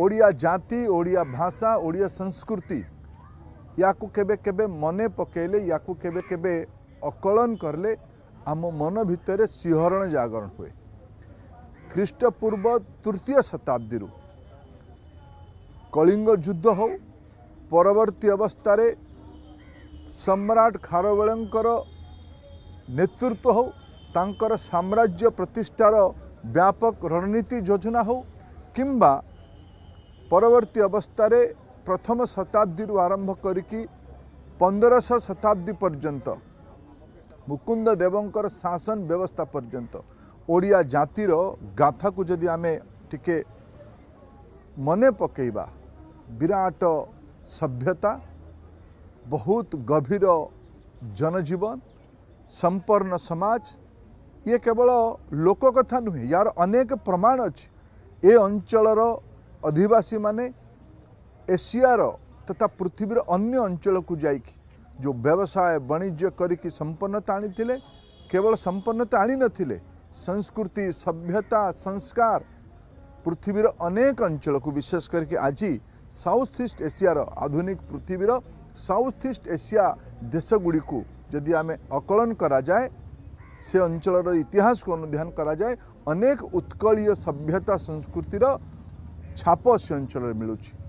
ଓଡ଼ିଆ ଜାତି ଓଡ଼ିଆ ଭାଷା ଓଡ଼ିଆ ସଂସ୍କୃତି ୟାକୁ କେବେ କେବେ ମନେ ପକାଇଲେ ୟାକୁ କେବେ କେବେ ଅକଳନ କଲେ ଆମ ମନ ଭିତରେ ଶିହରଣ ଜାଗରଣ ହୁଏ ଖ୍ରୀଷ୍ଟ ପୂର୍ବ ତୃତୀୟ ଶତାବ୍ଦୀରୁ କଳିଙ୍ଗ ଯୁଦ୍ଧ ହେଉ ପରବର୍ତ୍ତୀ ଅବସ୍ଥାରେ ସମ୍ରାଟ ଖାରବେଳଙ୍କର ନେତୃତ୍ୱ ହେଉ ତାଙ୍କର ସାମ୍ରାଜ୍ୟ ପ୍ରତିଷ୍ଠାର ବ୍ୟାପକ ରଣନୀତି ଯୋଜନା ହେଉ କିମ୍ବା परवर्ती अवस्था प्रथम शताब्दी आरंभ कर पंद्रह शताब्दी पर्यंत मुकुंद देवंकर शासन व्यवस्था पर्यंत ओडिया जातिर गाथा को जदि आम टे मने पकेबा विराट सभ्यता बहुत गभीर जनजीवन संपन्न समाज ये केवल लोककथा नुहे यार अनेक प्रमाण अच्छे ये अंचल अधिवासी माने एशिया रो तथा पृथ्वीर अन्य अंचल को जाई जो व्यवसाय वणिज्य करी संपन्नता आनी केवल संपन्नता आनी नथिले संस्कृति सभ्यता संस्कार पृथ्वीर अनेक अंचल को विशेष करके आज साउथ ईस्ट एशिया रो आधुनिक पृथ्वीर साउथ ईस्ट एशिया देश गुड़ी को जदि आम आकलन करा जाए से अंचल इतिहास को अनुध्यान करा जाए अनेक उत्कलीय सभ्यता संस्कृतिर ଛାପ ସେ ଅଞ୍ଚଳରେ ମିଳୁଛି